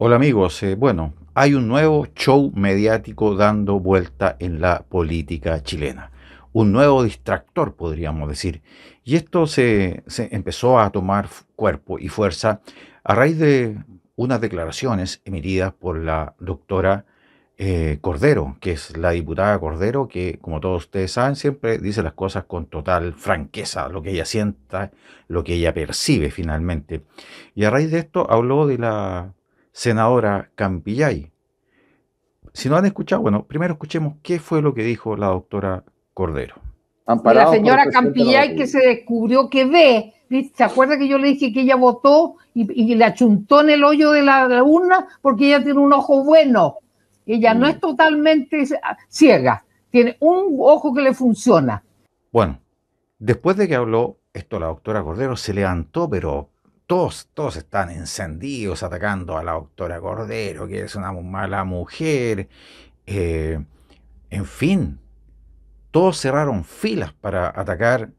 Hola amigos, eh, bueno, hay un nuevo show mediático dando vuelta en la política chilena, un nuevo distractor podríamos decir, y esto se, empezó a tomar cuerpo y fuerza a raíz de unas declaraciones emitidas por la doctora eh, Cordero, que es la diputada Cordero, que como todos ustedes saben siempre dice las cosas con total franqueza, lo que ella sienta, lo que ella percibe finalmente. Y a raíz de esto habló de la senadora Campillay. Si no han escuchado, bueno, primero escuchemos qué fue lo que dijo la doctora Cordero. la señora Campillay que se descubrió que ve, ¿se acuerda que yo le dije que ella votó y, le achuntó en el hoyo de la, urna porque ella tiene un ojo bueno? Ella no mm. es totalmente ciega, tiene un ojo que le funciona. Bueno, después de que habló esto, la doctora Cordero se levantó, pero todos, todos están encendidos atacando a la doctora Cordero, que es una mala mujer. Eh, en fin, todos cerraron filas para atacar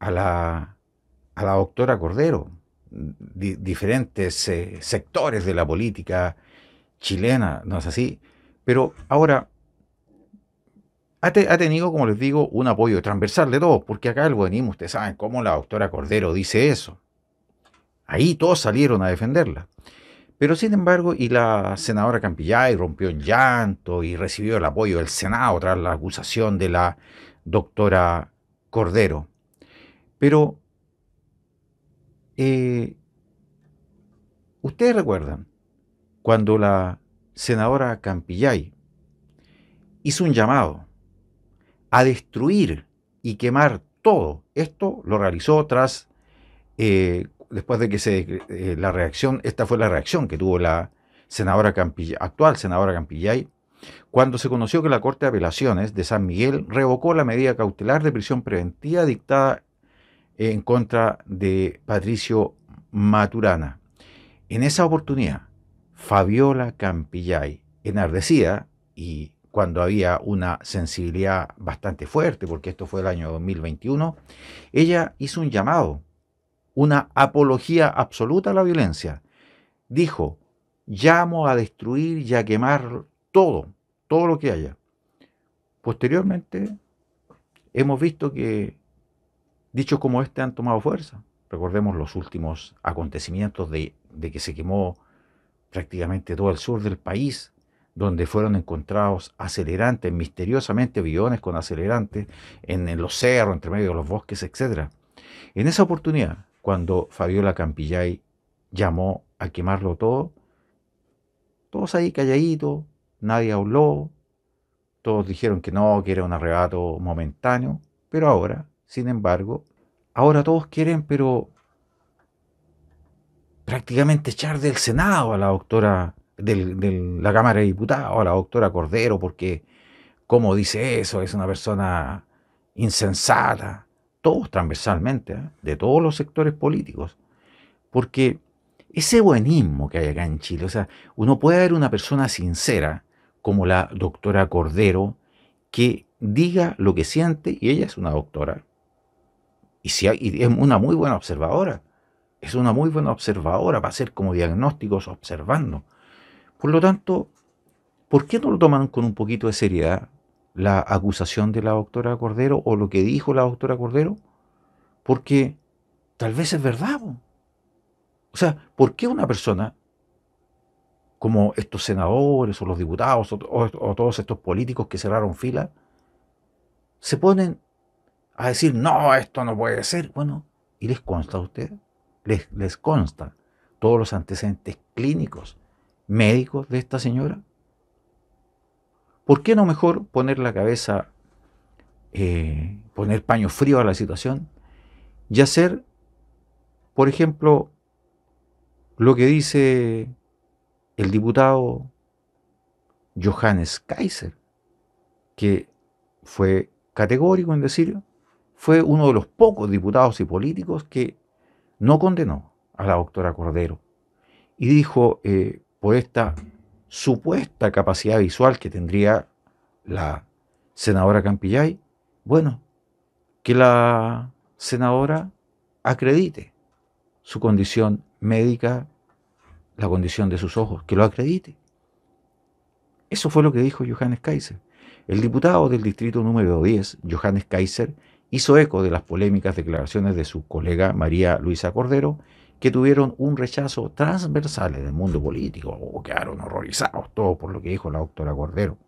a la, a la doctora Cordero. diferentes eh, sectores de la política chilena, ¿no es así? Pero ahora ha, tenido, como les digo, un apoyo transversal de todos, porque acá el buenismo, ustedes saben cómo la doctora Cordero dice eso. Ahí todos salieron a defenderla. Pero sin embargo, y la senadora Campillay rompió en llanto y recibió el apoyo del Senado tras la acusación de la doctora Cordero. Pero eh, ustedes recuerdan cuando la senadora Campillay hizo un llamado a destruir y quemar todo. Esto lo realizó tras eh, después de que se, eh, la reacción, esta fue la reacción que tuvo la senadora Campillay, actual senadora Campillay, cuando se conoció que la Corte de Apelaciones de San Miguel revocó la medida cautelar de prisión preventiva dictada en contra de Patricio Maturana. En esa oportunidad, Fabiola Campillay, enardecida y cuando había una sensibilidad bastante fuerte, porque esto fue el año 2021, ella hizo un llamado una apología absoluta a la violencia. Dijo, llamo a destruir y a quemar todo, todo lo que haya. Posteriormente, hemos visto que dichos como este han tomado fuerza. Recordemos los últimos acontecimientos de, que se quemó prácticamente todo el sur del país, donde fueron encontrados acelerantes, misteriosamente billones con acelerantes en, en los cerros, entre medio de los bosques, etc. En esa oportunidad, cuando Fabiola Campillay llamó a quemarlo todo, todos ahí calladitos, nadie habló, todos dijeron que no, que era un arrebato momentáneo, pero ahora, sin embargo, ahora todos quieren, pero prácticamente echar del Senado a la doctora, de la Cámara de Diputados, a la doctora Cordero, porque, cómo dice eso, es una persona insensata, todos transversalmente, ¿eh? de todos los sectores políticos, porque ese buenismo que hay acá en Chile, o sea, uno puede haber una persona sincera, como la doctora Cordero, que diga lo que siente, y ella es una doctora, y, si y es una muy buena observadora, es una muy buena observadora para hacer como diagnósticos observando. Por lo tanto, ¿por qué no lo toman con un poquito de seriedad? la acusación de la doctora Cordero o lo que dijo la doctora Cordero, porque tal vez es verdad. O sea, ¿por qué una persona como estos senadores o los diputados o, todos estos políticos que cerraron fila se ponen a decir, no, esto no puede ser? Bueno, ¿y les consta a ustedes? Les, les consta todos los antecedentes clínicos, médicos de esta señora. ¿Por qué no mejor poner la cabeza, eh, poner paño frío a la situación y hacer, por ejemplo, lo que dice el diputado Johannes Kaiser, que fue categórico en decir, fue uno de los pocos diputados y políticos que no condenó a la doctora Cordero y dijo, eh, por esta supuesta capacidad visual que tendría la senadora Campillay, bueno, que la senadora acredite su condición médica, la condición de sus ojos, que lo acredite. Eso fue lo que dijo Johannes Kaiser. El diputado del distrito número 10, Johannes Kaiser, hizo eco de las polémicas declaraciones de su colega María Luisa Cordero que tuvieron un rechazo transversal en el mundo político, o quedaron horrorizados todos por lo que dijo la doctora Cordero.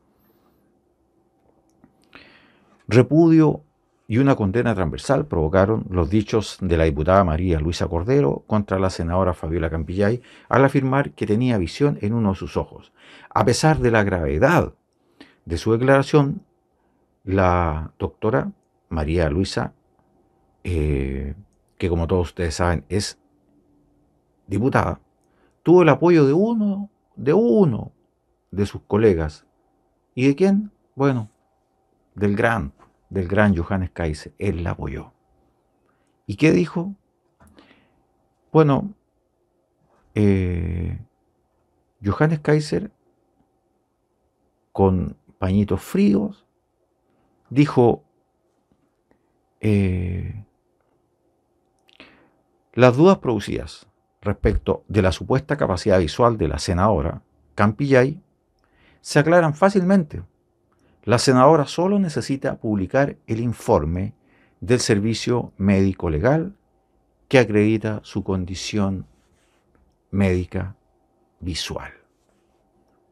Repudio y una condena transversal provocaron los dichos de la diputada María Luisa Cordero contra la senadora Fabiola Campillay al afirmar que tenía visión en uno de sus ojos. A pesar de la gravedad de su declaración, la doctora María Luisa, eh, que como todos ustedes saben es diputada, tuvo el apoyo de uno, de uno de sus colegas. ¿Y de quién? Bueno, del gran, del gran Johannes Kaiser. Él la apoyó. ¿Y qué dijo? Bueno, eh, Johannes Kaiser, con pañitos fríos, dijo, eh, las dudas producidas respecto de la supuesta capacidad visual de la senadora Campillay se aclaran fácilmente. La senadora solo necesita publicar el informe del servicio médico legal que acredita su condición médica visual.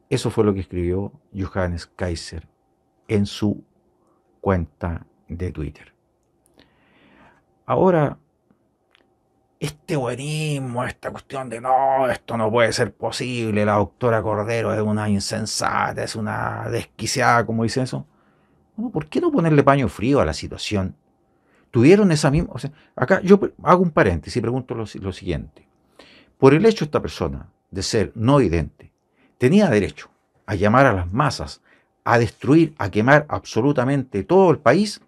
Eso fue lo que escribió Johannes Kaiser en su cuenta de Twitter. Ahora este buenismo, esta cuestión de no, esto no puede ser posible, la doctora Cordero es una insensata, es una desquiciada, como dice eso. ¿por qué no ponerle paño frío a la situación? Tuvieron esa misma... O sea, acá yo hago un paréntesis y pregunto lo, lo siguiente. Por el hecho de esta persona de ser no idente, tenía derecho a llamar a las masas, a destruir, a quemar absolutamente todo el país.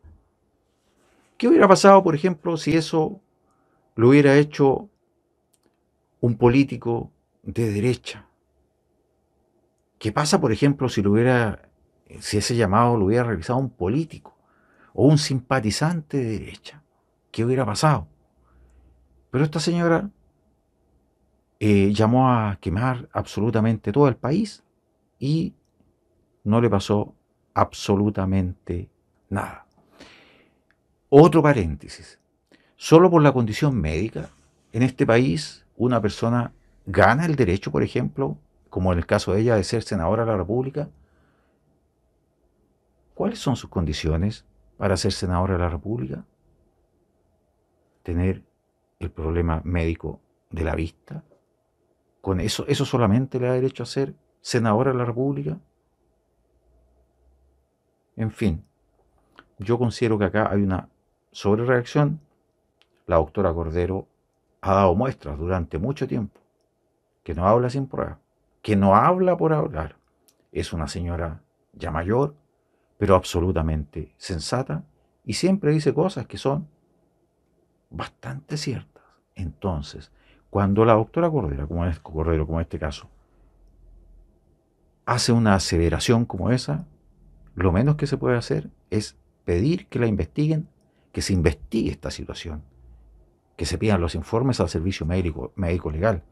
¿Qué hubiera pasado, por ejemplo, si eso lo hubiera hecho un político de derecha. ¿Qué pasa, por ejemplo, si lo hubiera, si ese llamado lo hubiera realizado un político o un simpatizante de derecha? ¿Qué hubiera pasado? Pero esta señora eh, llamó a quemar absolutamente todo el país y no le pasó absolutamente nada. Otro paréntesis solo por la condición médica. En este país, una persona gana el derecho, por ejemplo, como en el caso de ella, de ser senadora de la República. ¿Cuáles son sus condiciones para ser senadora de la República? Tener el problema médico de la vista. Con eso, eso solamente le da derecho a ser senadora de la República. En fin, yo considero que acá hay una sobrereacción la doctora Cordero ha dado muestras durante mucho tiempo, que no habla sin prueba, que no habla por hablar. Es una señora ya mayor, pero absolutamente sensata y siempre dice cosas que son bastante ciertas. Entonces, cuando la doctora Cordero, como, Cordero, como en este caso, hace una aceleración como esa, lo menos que se puede hacer es pedir que la investiguen, que se investigue esta situación que se pidan los informes al servicio médico, médico legal,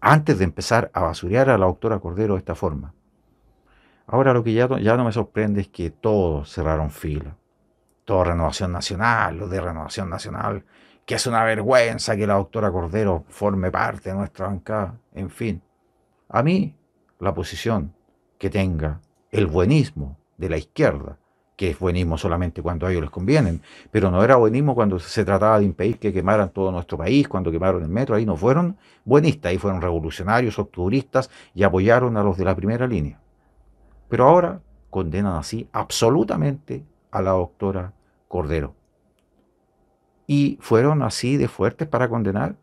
antes de empezar a basurear a la doctora Cordero de esta forma. Ahora lo que ya, ya no me sorprende es que todos cerraron fila. Todo Renovación Nacional, lo de Renovación Nacional, que es una vergüenza que la doctora Cordero forme parte de nuestra bancada, en fin. A mí, la posición que tenga el buenismo de la izquierda que es buenismo solamente cuando a ellos les convienen, pero no era buenismo cuando se trataba de impedir que quemaran todo nuestro país, cuando quemaron el metro, ahí no fueron buenistas, ahí fueron revolucionarios, obturistas y apoyaron a los de la primera línea. Pero ahora condenan así absolutamente a la doctora Cordero. Y fueron así de fuertes para condenar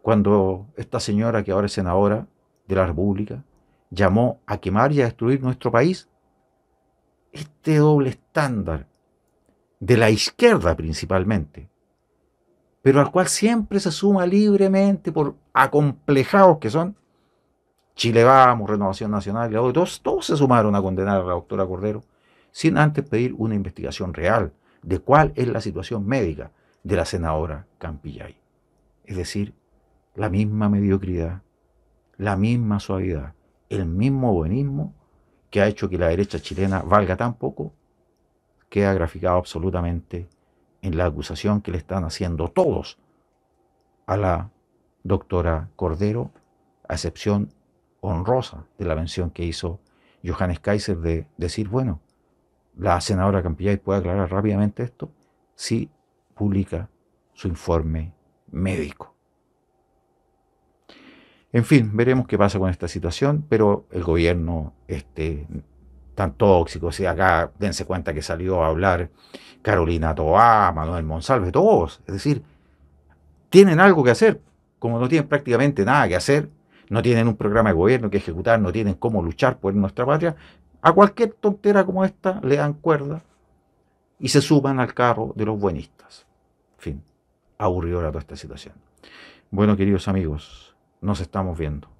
cuando esta señora que ahora es senadora de la República llamó a quemar y a destruir nuestro país este doble estándar de la izquierda principalmente, pero al cual siempre se suma libremente por acomplejados que son. Chile Vamos, Renovación Nacional, todos, todos se sumaron a condenar a la doctora Cordero, sin antes pedir una investigación real de cuál es la situación médica de la senadora Campillay. Es decir, la misma mediocridad, la misma suavidad, el mismo buenismo que ha hecho que la derecha chilena valga tan poco, queda graficado absolutamente en la acusación que le están haciendo todos a la doctora Cordero, a excepción honrosa de la mención que hizo Johannes Kaiser de decir, bueno, la senadora Campillay puede aclarar rápidamente esto si publica su informe médico. En fin, veremos qué pasa con esta situación, pero el gobierno este, tan tóxico, o sea, acá dense cuenta que salió a hablar Carolina Toá, Manuel Monsalve, todos, es decir, tienen algo que hacer, como no tienen prácticamente nada que hacer, no tienen un programa de gobierno que ejecutar, no tienen cómo luchar por nuestra patria, a cualquier tontera como esta le dan cuerda y se suman al carro de los buenistas. En fin, aburridora toda esta situación. Bueno, queridos amigos, nos estamos viendo.